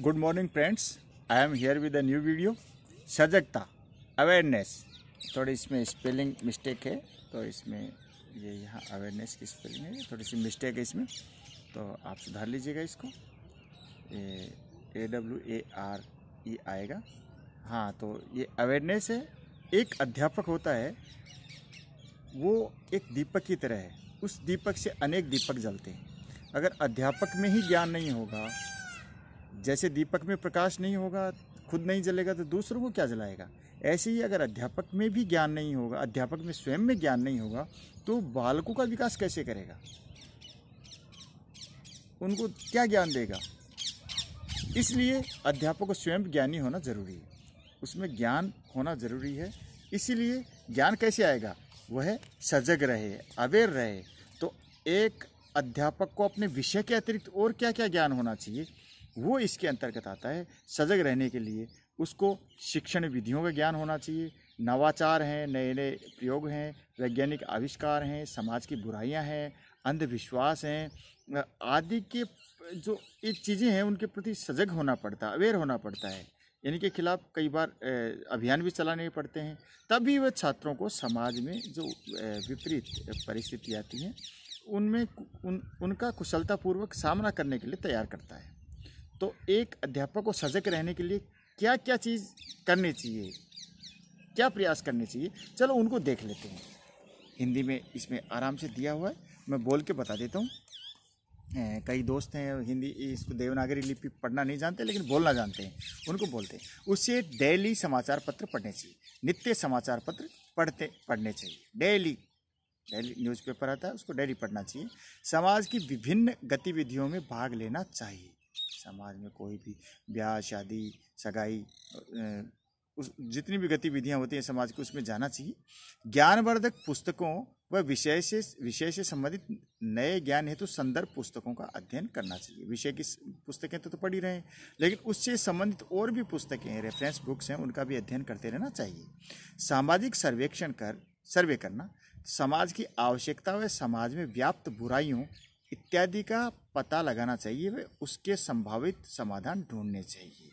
good morning friends I am here with a new video सजगता awareness थोड़ी इसमें spelling mistake है तो इसमें ये यहाँ अवेयरनेस की स्पेलिंग है थोड़ी सी मिस्टेक है इसमें तो आप सुधार लीजिएगा इसको A W A R E आएगा हाँ तो ये अवेयरनेस है एक अध्यापक होता है वो एक दीपक की तरह है उस दीपक से अनेक दीपक जलते हैं अगर अध्यापक में ही ज्ञान नहीं होगा जैसे दीपक में प्रकाश नहीं होगा खुद नहीं जलेगा तो दूसरों को क्या जलाएगा ऐसे ही अगर अध्यापक में भी ज्ञान नहीं होगा अध्यापक में स्वयं में ज्ञान नहीं होगा तो बालकों का विकास कैसे करेगा उनको क्या ज्ञान देगा इसलिए अध्यापक को स्वयं ज्ञानी होना जरूरी है उसमें ज्ञान होना जरूरी है इसीलिए ज्ञान कैसे आएगा वह सजग रहे अवेयर रहे तो एक अध्यापक को अपने विषय के अतिरिक्त और क्या क्या ज्ञान होना चाहिए वो इसके अंतर्गत आता है सजग रहने के लिए उसको शिक्षण विधियों का ज्ञान होना चाहिए नवाचार हैं नए नए प्रयोग हैं वैज्ञानिक आविष्कार हैं समाज की बुराइयां हैं अंधविश्वास हैं आदि के जो ये चीज़ें हैं उनके प्रति सजग होना पड़ता है अवेयर होना पड़ता है इनके खिलाफ कई बार अभियान भी चलाने पड़ते हैं तभी वह छात्रों को समाज में जो विपरीत परिस्थिति आती हैं उनमें उन उनका कुशलतापूर्वक सामना करने के लिए तैयार करता है तो एक अध्यापक को सजग रहने के लिए क्या क्या चीज़ करनी चाहिए क्या प्रयास करने चाहिए चलो उनको देख लेते हैं हिंदी में इसमें आराम से दिया हुआ है मैं बोल के बता देता हूँ कई दोस्त हैं हिंदी इसको देवनागरी लिपि पढ़ना नहीं जानते लेकिन बोलना जानते हैं उनको बोलते हैं उससे डेली समाचार पत्र पढ़ने चाहिए नित्य समाचार पत्र पढ़ते पढ़ने चाहिए डेली डेली न्यूज़पेपर आता है उसको डेली पढ़ना चाहिए समाज की विभिन्न गतिविधियों में भाग लेना चाहिए समाज में कोई भी ब्याह शादी सगाई उस जितनी भी गतिविधियाँ होती हैं समाज की उसमें जाना चाहिए ज्ञानवर्धक पुस्तकों व विषय से विषय से संबंधित नए ज्ञान हेतु तो संदर्भ पुस्तकों का अध्ययन करना चाहिए विषय की पुस्तकें तो, तो पढ़ी रहे हैं लेकिन उससे संबंधित और भी पुस्तकें हैं रेफरेंस बुक्स हैं उनका भी अध्ययन करते रहना चाहिए सामाजिक सर्वेक्षण कर सर्वे करना समाज की आवश्यकता व समाज में व्याप्त बुराइयों इत्यादि का पता लगाना चाहिए वे उसके संभावित समाधान ढूंढने चाहिए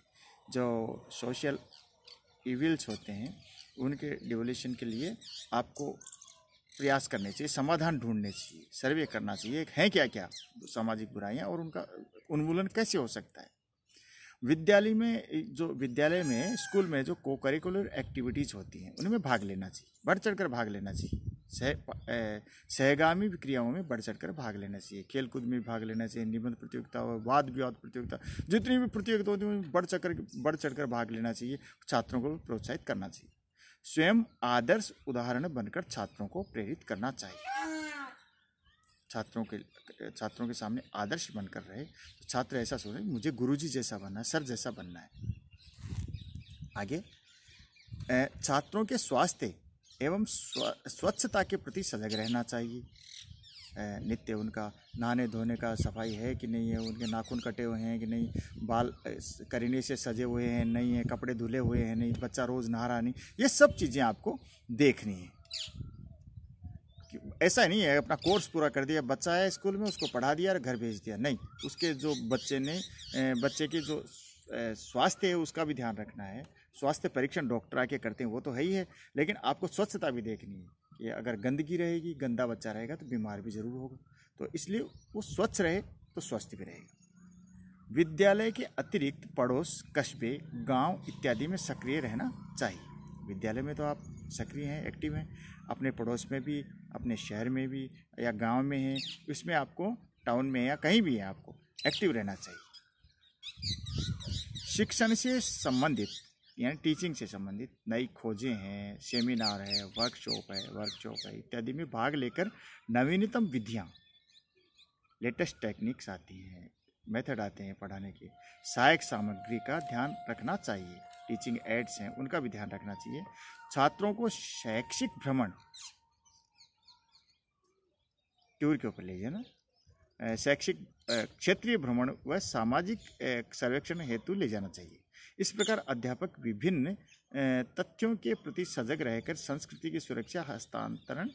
जो सोशल इविल्स होते हैं उनके डिवोल्यूशन के लिए आपको प्रयास करने चाहिए समाधान ढूंढने चाहिए सर्वे करना चाहिए हैं क्या क्या सामाजिक बुराइयाँ और उनका उन्मूलन कैसे हो सकता है विद्यालय में जो विद्यालय में स्कूल में जो को करिकुलर एक्टिविटीज़ होती हैं उनमें भाग लेना चाहिए बढ़ चढ़ कर भाग लेना चाहिए सह सहगामी क्रियाओं में बढ़ चढ़ कर भाग लेना चाहिए खेल कूद में भाग लेना चाहिए निबंध प्रतियोगिता और वाद विवाद प्रतियोगिता जितनी भी प्रतियोगिता होती है उनमें बढ़ चढ़ बढ़ चढ़ कर भाग लेना चाहिए छात्रों को प्रोत्साहित करना चाहिए स्वयं आदर्श उदाहरण बनकर छात्रों को प्रेरित करना चाहिए छात्रों के छात्रों के सामने आदर्श बनकर रहे तो छात्र ऐसा सोचे मुझे गुरुजी जैसा बनना है सर जैसा बनना है आगे छात्रों के स्वास्थ्य एवं स्वच्छता के प्रति सजग रहना चाहिए नित्य उनका नहाने धोने का सफाई है कि नहीं है उनके नाखून कटे हुए हैं कि नहीं बाल करीने से सजे हुए हैं नहीं है कपड़े धुले हुए हैं नहीं बच्चा रोज़ नहा रहा नहीं ये सब चीज़ें आपको देखनी है ऐसा नहीं है अपना कोर्स पूरा कर दिया बच्चा है स्कूल में उसको पढ़ा दिया और घर भेज दिया नहीं उसके जो बच्चे ने बच्चे के जो स्वास्थ्य है उसका भी ध्यान रखना है स्वास्थ्य परीक्षण डॉक्टर आके करते हैं वो तो है ही है लेकिन आपको स्वच्छता भी देखनी है कि अगर गंदगी रहेगी गंदा बच्चा रहेगा तो बीमार भी जरूर होगा तो इसलिए वो स्वच्छ रहे तो स्वस्थ भी रहेगा विद्यालय के अतिरिक्त पड़ोस कस्बे गांव इत्यादि में सक्रिय रहना चाहिए विद्यालय में तो आप सक्रिय हैं एक्टिव हैं अपने पड़ोस में भी अपने शहर में भी या गांव में है उसमें आपको टाउन में या कहीं भी है आपको एक्टिव रहना चाहिए शिक्षण से संबंधित यानी टीचिंग से संबंधित नई खोजें हैं सेमिनार है वर्कशॉप है वर्कशॉप है इत्यादि में भाग लेकर नवीनतम विधियाँ लेटेस्ट टेक्निक्स आती हैं मेथड आते हैं पढ़ाने के सहायक सामग्री का ध्यान रखना चाहिए टीचिंग एड्स हैं उनका भी ध्यान रखना चाहिए छात्रों को शैक्षिक भ्रमण टूर के ऊपर ले ना शैक्षिक क्षेत्रीय भ्रमण व सामाजिक सर्वेक्षण हेतु ले जाना चाहिए इस प्रकार अध्यापक विभिन्न तथ्यों के प्रति सजग रहकर संस्कृति की सुरक्षा हस्तांतरण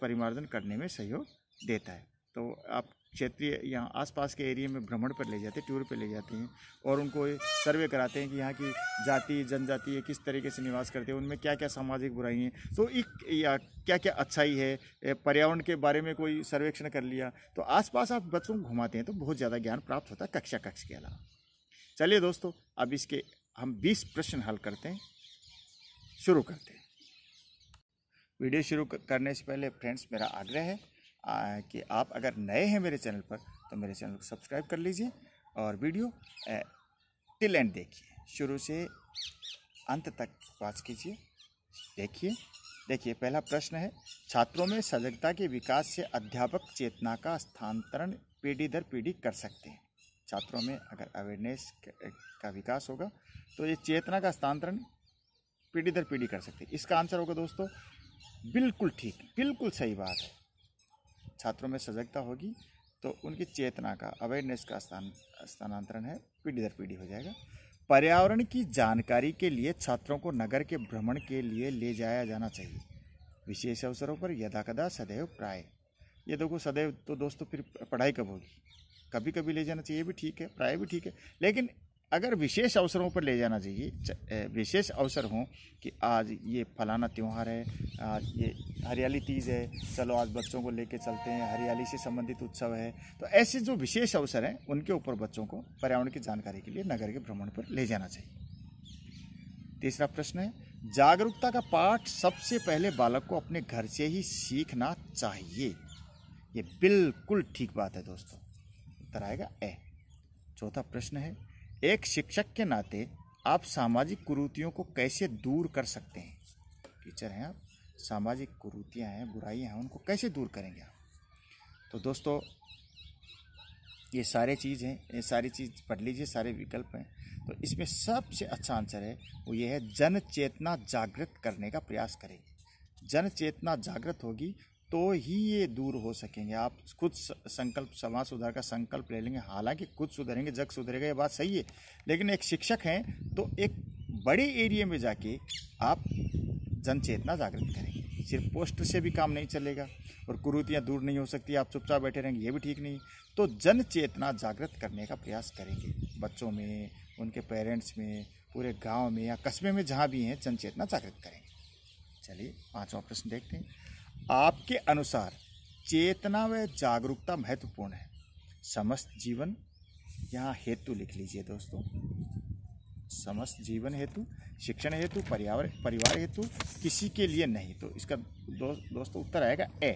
परिमार्जन करने में सहयोग देता है तो आप क्षेत्रीय यहाँ आसपास के एरिया में भ्रमण पर ले जाते हैं टूर पर ले जाते हैं और उनको सर्वे कराते हैं कि यहाँ की जाति जनजाति किस तरीके से निवास करते हैं उनमें क्या क्या सामाजिक बुराई हैं तो एक या क्या क्या अच्छाई है पर्यावरण के बारे में कोई सर्वेक्षण कर लिया तो आसपास आप बच्चों को घुमाते हैं तो बहुत ज़्यादा ज्ञान प्राप्त होता है कक्षा कक्ष के अलावा चलिए दोस्तों अब इसके हम बीस प्रश्न हल करते हैं शुरू करते हैं वीडियो शुरू करने से पहले फ्रेंड्स मेरा आग्रह है कि आप अगर नए हैं मेरे चैनल पर तो मेरे चैनल को सब्सक्राइब कर लीजिए और वीडियो टिल एंड देखिए शुरू से अंत तक बात कीजिए देखिए देखिए पहला प्रश्न है छात्रों में सजगता के विकास से अध्यापक चेतना का स्थानांतरण पीढ़ी दर पीढ़ी कर सकते हैं छात्रों में अगर अवेयरनेस का विकास होगा तो ये चेतना का स्थानांतरण पीढ़ी दर पीढ़ी कर सकते हैं इसका आंसर होगा दोस्तों बिल्कुल ठीक बिल्कुल सही बात है छात्रों में सजगता होगी तो उनकी चेतना का अवेयरनेस का स्थान स्थानांतरण है पीढ़ी दर पीढ़ी हो जाएगा पर्यावरण की जानकारी के लिए छात्रों को नगर के भ्रमण के लिए ले जाया जाना चाहिए विशेष अवसरों पर यदाकदा सदैव प्राय ये देखो सदैव तो दोस्तों फिर पढ़ाई कब होगी कभी कभी ले जाना चाहिए भी ठीक है प्राय भी ठीक है लेकिन अगर विशेष अवसरों पर ले जाना चाहिए विशेष अवसर हों कि आज ये फलाना त्यौहार है आज ये हरियाली तीज है चलो आज बच्चों को लेके चलते हैं हरियाली से संबंधित उत्सव है तो ऐसे जो विशेष अवसर हैं उनके ऊपर बच्चों को पर्यावरण की जानकारी के लिए नगर के भ्रमण पर ले जाना चाहिए तीसरा प्रश्न है जागरूकता का पाठ सबसे पहले बालक को अपने घर से ही सीखना चाहिए ये बिल्कुल ठीक बात है दोस्तों उत्तर आएगा ए चौथा प्रश्न है एक शिक्षक के नाते आप सामाजिक कुरूतियों को कैसे दूर कर सकते हैं टीचर हैं आप सामाजिक कुरूतियाँ हैं बुराइयाँ हैं उनको कैसे दूर करेंगे आप तो दोस्तों ये सारे चीज़ हैं ये सारी चीज़ पढ़ लीजिए सारे विकल्प हैं तो इसमें सबसे अच्छा आंसर है वो ये है जन चेतना जागृत करने का प्रयास करें जन चेतना जागृत होगी तो ही ये दूर हो सकेंगे आप खुद संकल्प समाज सुधार का संकल्प ले लेंगे हालांकि खुद सुधरेंगे जग सुधरेगा ये बात सही है लेकिन एक शिक्षक हैं तो एक बड़े एरिया में जाके आप जन चेतना जागृत करेंगे सिर्फ पोस्टर से भी काम नहीं चलेगा और कुरूतियाँ दूर नहीं हो सकती आप चुपचाप बैठे रहेंगे ये भी ठीक नहीं तो जन चेतना जागृत करने का प्रयास करेंगे बच्चों में उनके पेरेंट्स में पूरे गांव में या कस्बे में जहाँ भी हैं जन चेतना जागृत करेंगे चलिए पाँचवा प्रश्न देखते हैं आपके अनुसार चेतना व जागरूकता महत्वपूर्ण है समस्त जीवन यहाँ हेतु लिख लीजिए दोस्तों समस्त जीवन हेतु शिक्षण हेतु पर्यावरण परिवार हेतु किसी के लिए नहीं तो इसका दो, दोस्तों उत्तर आएगा ए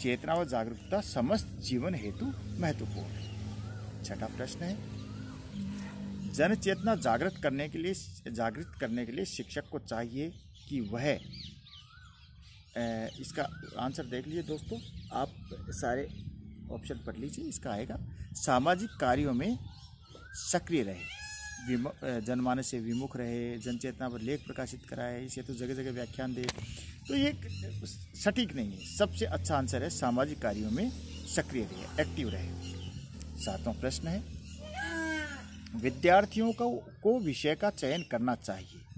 चेतना व जागरूकता समस्त जीवन हेतु महत्वपूर्ण है छठा प्रश्न है जन चेतना जागृत करने के लिए जागृत करने के लिए शिक्षक को चाहिए कि वह इसका आंसर देख लीजिए दोस्तों आप सारे ऑप्शन पढ़ लीजिए इसका आएगा सामाजिक कार्यों में सक्रिय रहे जनमानस से विमुख रहे जनचेतना पर लेख प्रकाशित कराए इसे तो जगह जगह व्याख्यान दे तो ये सटीक नहीं है सबसे अच्छा आंसर है सामाजिक कार्यों में सक्रिय रहे एक्टिव रहे सातवां प्रश्न है विद्यार्थियों को, को विषय का चयन करना चाहिए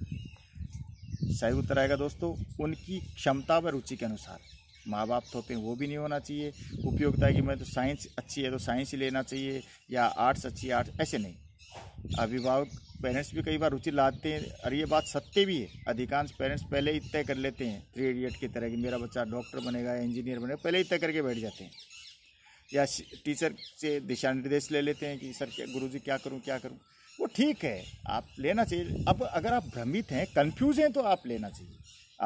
सही उत्तर आएगा दोस्तों उनकी क्षमता व रुचि के अनुसार माँ बाप थोपे तो वो भी नहीं होना चाहिए उपयोगिता की मैं तो साइंस अच्छी है तो साइंस ही लेना चाहिए या आर्ट्स अच्छी है आर्ट्स ऐसे नहीं अभिभावक पेरेंट्स भी कई बार रुचि लाते हैं और ये बात सत्य भी है अधिकांश पेरेंट्स पहले ही तय कर लेते हैं थ्री इडियट की तरह कि मेरा बच्चा डॉक्टर बनेगा इंजीनियर बनेगा पहले ही तय करके बैठ जाते हैं या टीचर से दिशा निर्देश ले लेते हैं कि सर गुरु जी क्या करूँ क्या करूँ वो ठीक है आप लेना चाहिए अब अगर आप भ्रमित हैं कंफ्यूज हैं तो आप लेना चाहिए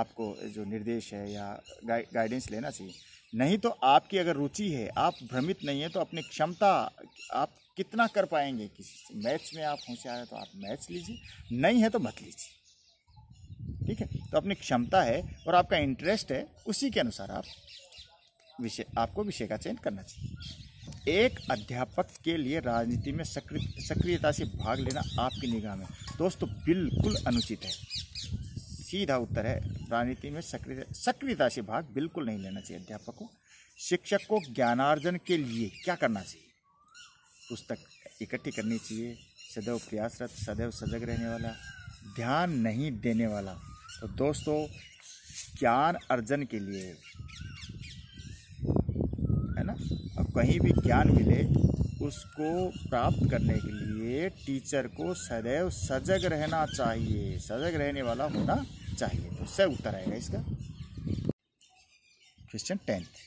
आपको जो निर्देश है या गाइडेंस लेना चाहिए नहीं तो आपकी अगर रुचि है आप भ्रमित नहीं है तो अपनी क्षमता आप कितना कर पाएंगे किसी मैच में आप रहे हैं तो आप मैच लीजिए नहीं है तो मत लीजिए ठीक है तो अपनी क्षमता है और आपका इंटरेस्ट है उसी के अनुसार आप विषय आपको विषय का चयन करना चाहिए एक अध्यापक के लिए राजनीति में सक्रिय सक्रियता से भाग लेना आपकी निगाह में दोस्तों बिल्कुल अनुचित है सीधा उत्तर है राजनीति में सक्रिय सक्रियता से भाग बिल्कुल नहीं लेना चाहिए अध्यापक को शिक्षक को ज्ञानार्जन के लिए क्या करना चाहिए पुस्तक इकट्ठी करनी चाहिए सदैव प्रयासरत सदैव सजग रहने वाला ध्यान नहीं देने वाला तो दोस्तों ज्ञान अर्जन के लिए है ना कहीं भी ज्ञान मिले उसको प्राप्त करने के लिए टीचर को सदैव सजग रहना चाहिए सजग रहने वाला होना चाहिए तो सही उत्तर आएगा इसका क्वेश्चन टेंथ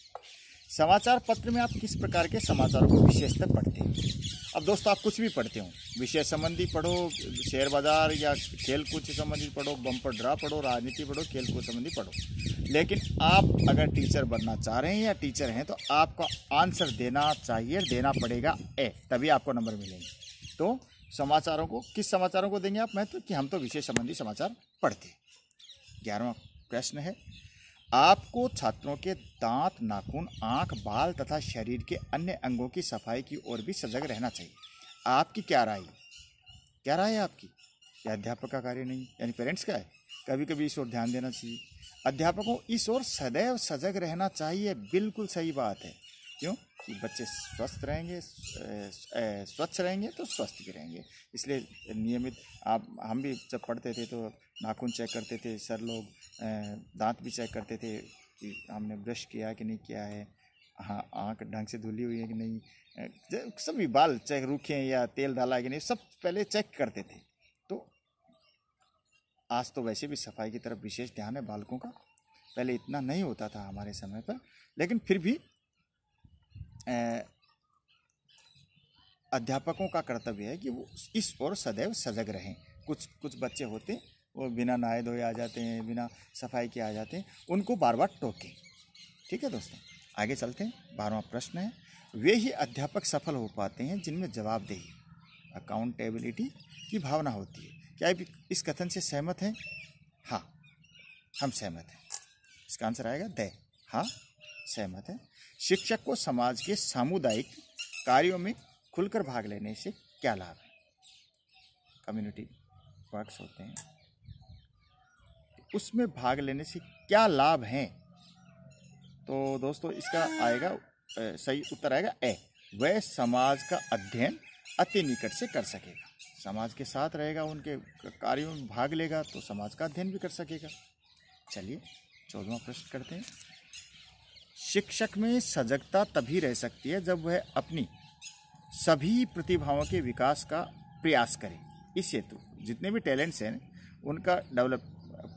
समाचार पत्र में आप किस प्रकार के समाचारों को विशेषतर पढ़ते हैं अब दोस्तों आप कुछ भी पढ़ते हो विषय संबंधी पढ़ो शेयर बाजार या खेल कूद से संबंधित पढ़ो बम्पर ड्रा पढ़ो राजनीति पढ़ो खेल कूद संबंधी पढ़ो लेकिन आप अगर टीचर बनना चाह रहे हैं या टीचर हैं तो आपको आंसर देना चाहिए देना पड़ेगा ए तभी आपको नंबर मिलेंगे तो समाचारों को किस समाचारों को देंगे आप महत्व तो कि हम तो विषय संबंधी समाचार पढ़ते ग्यारहवा प्रश्न है आपको छात्रों के दांत नाखून आंख बाल तथा शरीर के अन्य अंगों की सफाई की ओर भी सजग रहना चाहिए आपकी क्या राय क्या राय है आपकी यह अध्यापक का कार्य नहीं यानी पेरेंट्स का है कभी कभी इस ओर ध्यान देना चाहिए अध्यापकों इस ओर सदैव सजग रहना चाहिए बिल्कुल सही बात है क्यों कि बच्चे स्वस्थ रहेंगे स्वच्छ रहेंगे तो स्वस्थ भी रहेंगे इसलिए नियमित आप हम भी जब पढ़ते थे तो नाखून चेक करते थे सर लोग दांत भी चेक करते थे कि हमने ब्रश किया कि नहीं किया है हाँ आँख ढंग से धुली हुई है कि नहीं सभी बाल चेक रुखे हैं या तेल डाला है कि नहीं सब पहले चेक करते थे तो आज तो वैसे भी सफाई की तरफ विशेष ध्यान है बालकों का पहले इतना नहीं होता था हमारे समय पर लेकिन फिर भी अध्यापकों का कर्तव्य है कि वो इस ओर सदैव सजग रहें कुछ कुछ बच्चे होते हैं वो बिना नहाए धोए आ जाते हैं बिना सफाई के आ जाते हैं उनको बार बार टोकें ठीक है दोस्तों आगे चलते हैं बारहवा प्रश्न है वे ही अध्यापक सफल हो पाते हैं जिनमें जवाबदेही अकाउंटेबिलिटी की भावना होती है क्या इस कथन से सहमत हैं हाँ हम सहमत हैं इसका आंसर आएगा दे हाँ सहमत है शिक्षक को समाज के सामुदायिक कार्यों में खुलकर भाग लेने से क्या लाभ है कम्युनिटी वर्क्स होते हैं उसमें भाग लेने से क्या लाभ हैं तो दोस्तों इसका आएगा सही उत्तर आएगा ए वह समाज का अध्ययन अति निकट से कर सकेगा समाज के साथ रहेगा उनके कार्यों में भाग लेगा तो समाज का अध्ययन भी कर सकेगा चलिए चौदवा प्रश्न करते हैं शिक्षक में सजगता तभी रह सकती है जब वह अपनी सभी प्रतिभाओं के विकास का प्रयास करें इस हेतु जितने भी टैलेंट्स हैं उनका डेवलप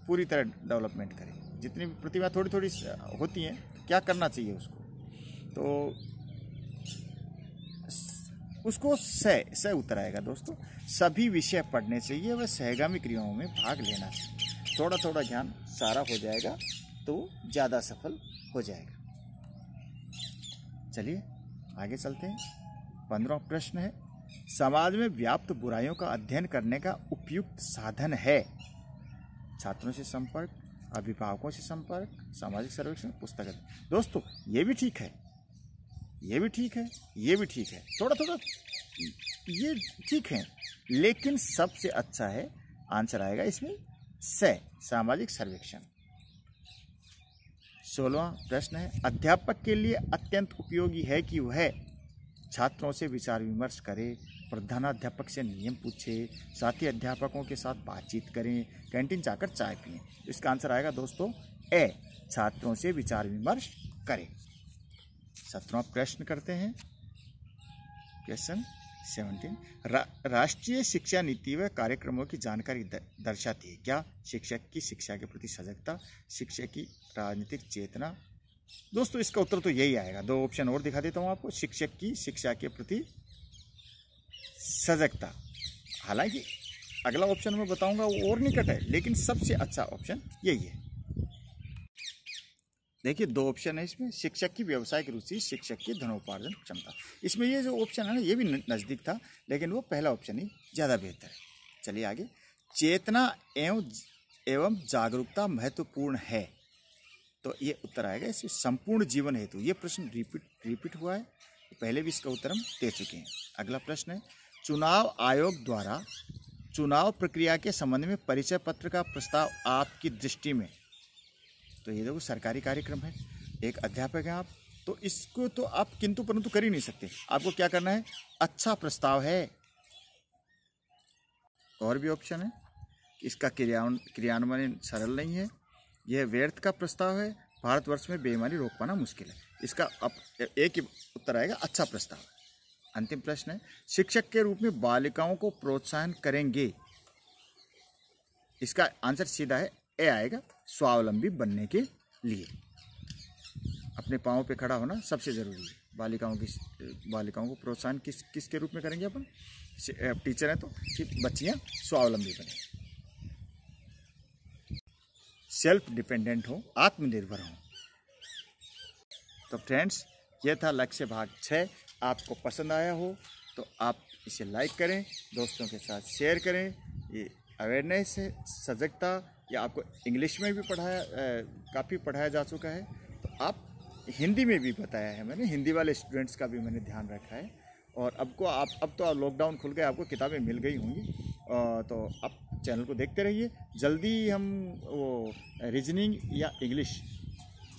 पूरी तरह डेवलपमेंट करें जितनी भी प्रतिभा थोड़ी थोड़ी होती हैं क्या करना चाहिए उसको तो उसको सह सह उतर आएगा दोस्तों सभी विषय पढ़ने चाहिए वह सहगामी क्रियाओं में भाग लेना चाहिए थोड़ा थोड़ा ज्ञान सारा हो जाएगा तो ज़्यादा सफल हो जाएगा चलिए आगे चलते हैं पंद्रह प्रश्न है समाज में व्याप्त बुराइयों का अध्ययन करने का उपयुक्त साधन है छात्रों से संपर्क अभिभावकों से संपर्क सामाजिक सर्वेक्षण पुस्तक दोस्तों ये भी ठीक है ये भी ठीक है ये भी ठीक है थोड़ा थोड़ा ये ठीक है लेकिन सबसे अच्छा है आंसर आएगा इसमें स सामाजिक सर्वेक्षण सोलवा प्रश्न है अध्यापक के लिए अत्यंत उपयोगी है कि वह छात्रों से विचार विमर्श करे प्रधानाध्यापक से नियम पूछे साथ ही अध्यापकों के साथ बातचीत करें कैंटीन जाकर चाय पिए इसका आंसर आएगा दोस्तों ए छात्रों से विचार विमर्श करें सत्रों प्रश्न करते हैं क्वेश्चन सेवनटीन रा, राष्ट्रीय शिक्षा नीति व कार्यक्रमों की जानकारी दर्शाती है क्या शिक्षक की शिक्षा के प्रति सजगता शिक्षक की राजनीतिक चेतना दोस्तों इसका उत्तर तो यही आएगा दो ऑप्शन और दिखा देता हूँ आपको शिक्षक की शिक्षा के प्रति सजगता हालांकि अगला ऑप्शन मैं बताऊंगा वो और निकट है लेकिन सबसे अच्छा ऑप्शन यही है देखिए दो ऑप्शन है इसमें शिक्षक की व्यवसायिक रुचि शिक्षक की धनोपार्जन क्षमता इसमें ये जो ऑप्शन है ना ये भी नज़दीक था लेकिन वो पहला ऑप्शन ही ज़्यादा बेहतर है चलिए आगे चेतना एवं एवं जागरूकता महत्वपूर्ण है तो ये उत्तर आएगा इसमें संपूर्ण जीवन हेतु ये प्रश्न रिपीट रिपीट हुआ है पहले भी इसका उत्तर हम दे चुके हैं अगला प्रश्न है चुनाव आयोग द्वारा चुनाव प्रक्रिया के संबंध में परिचय पत्र का प्रस्ताव आपकी दृष्टि में तो ये देखो सरकारी कार्यक्रम है एक अध्यापक हैं आप तो इसको तो आप किंतु परंतु कर ही नहीं सकते आपको क्या करना है अच्छा प्रस्ताव है और भी ऑप्शन है इसका क्रियान्वयन सरल नहीं है यह व्यर्थ का प्रस्ताव है भारतवर्ष में बेईमानी रोक पाना मुश्किल है इसका अप, एक ही उत्तर आएगा अच्छा प्रस्ताव अंतिम प्रश्न है शिक्षक के रूप में बालिकाओं को प्रोत्साहन करेंगे इसका आंसर सीधा है ए आएगा स्वावलंबी बनने के लिए अपने पाँव पे खड़ा होना सबसे ज़रूरी है बालिकाओं की बालिकाओं को प्रोत्साहन किस किसके रूप में करेंगे अपन टीचर हैं तो कि बच्चियाँ स्वावलंबी बने सेल्फ डिपेंडेंट हों आत्मनिर्भर हों तो फ्रेंड्स यह था लक्ष्य भाग छः आपको पसंद आया हो तो आप इसे लाइक करें दोस्तों के साथ शेयर करें ये अवेयरनेस सजगता या आपको इंग्लिश में भी पढ़ाया काफ़ी पढ़ाया जा चुका है तो आप हिंदी में भी बताया है मैंने हिंदी वाले स्टूडेंट्स का भी मैंने ध्यान रखा है और अब को आप अब तो लॉकडाउन खुल गए आपको किताबें मिल गई होंगी तो आप चैनल को देखते रहिए जल्दी हम वो रीजनिंग या इंग्लिश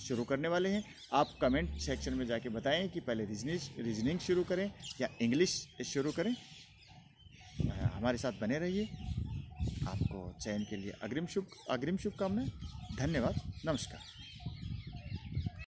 शुरू करने वाले हैं आप कमेंट सेक्शन में जाके बताएं कि पहले रीजनिंग रीजनिंग शुरू करें या इंग्लिश शुरू करें हमारे साथ बने रहिए आपको चयन के लिए अग्रिम शुभ अग्रिम शुभकामनाएं धन्यवाद नमस्कार